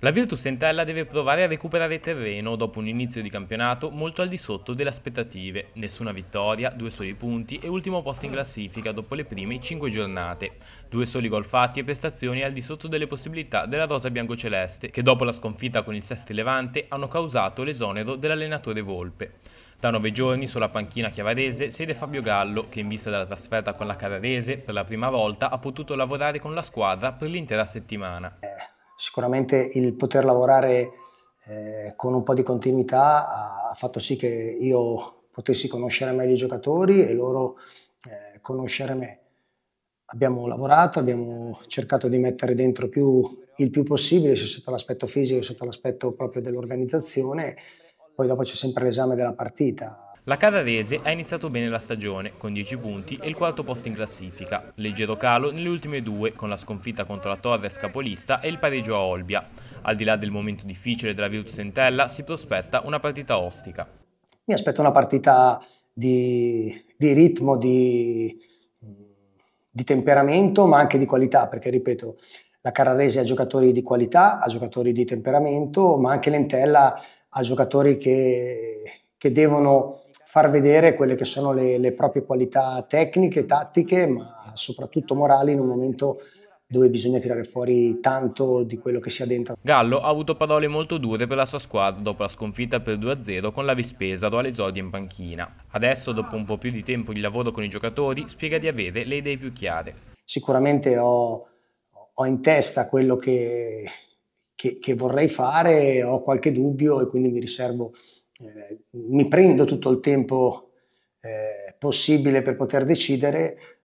La Virtus Entella deve provare a recuperare terreno dopo un inizio di campionato molto al di sotto delle aspettative. Nessuna vittoria, due soli punti e ultimo posto in classifica dopo le prime 5 giornate. Due soli gol fatti e prestazioni al di sotto delle possibilità della rosa biancoceleste, che dopo la sconfitta con il Sesti Levante hanno causato l'esonero dell'allenatore Volpe. Da nove giorni sulla panchina chiavarese siede Fabio Gallo, che in vista della trasferta con la Carrarese per la prima volta ha potuto lavorare con la squadra per l'intera settimana sicuramente il poter lavorare eh, con un po' di continuità ha fatto sì che io potessi conoscere meglio i giocatori e loro eh, conoscere me. Abbiamo lavorato, abbiamo cercato di mettere dentro più, il più possibile, sia sotto l'aspetto fisico che sotto l'aspetto proprio dell'organizzazione, poi dopo c'è sempre l'esame della partita. La Carrarese ha iniziato bene la stagione, con 10 punti e il quarto posto in classifica. Leggero calo nelle ultime due, con la sconfitta contro la Torres capolista e il pareggio a Olbia. Al di là del momento difficile della Virtus Entella, si prospetta una partita ostica. Mi aspetto una partita di, di ritmo, di, di temperamento, ma anche di qualità, perché ripeto, la Carrarese ha giocatori di qualità, ha giocatori di temperamento, ma anche l'Entella ha giocatori che, che devono far vedere quelle che sono le, le proprie qualità tecniche, tattiche, ma soprattutto morali in un momento dove bisogna tirare fuori tanto di quello che si ha dentro. Gallo ha avuto parole molto dure per la sua squadra dopo la sconfitta per 2-0 con la Vispesa Vispesaro all'esordio in panchina. Adesso, dopo un po' più di tempo di lavoro con i giocatori, spiega di avere le idee più chiare. Sicuramente ho, ho in testa quello che, che, che vorrei fare, ho qualche dubbio e quindi mi riservo eh, mi prendo tutto il tempo eh, possibile per poter decidere,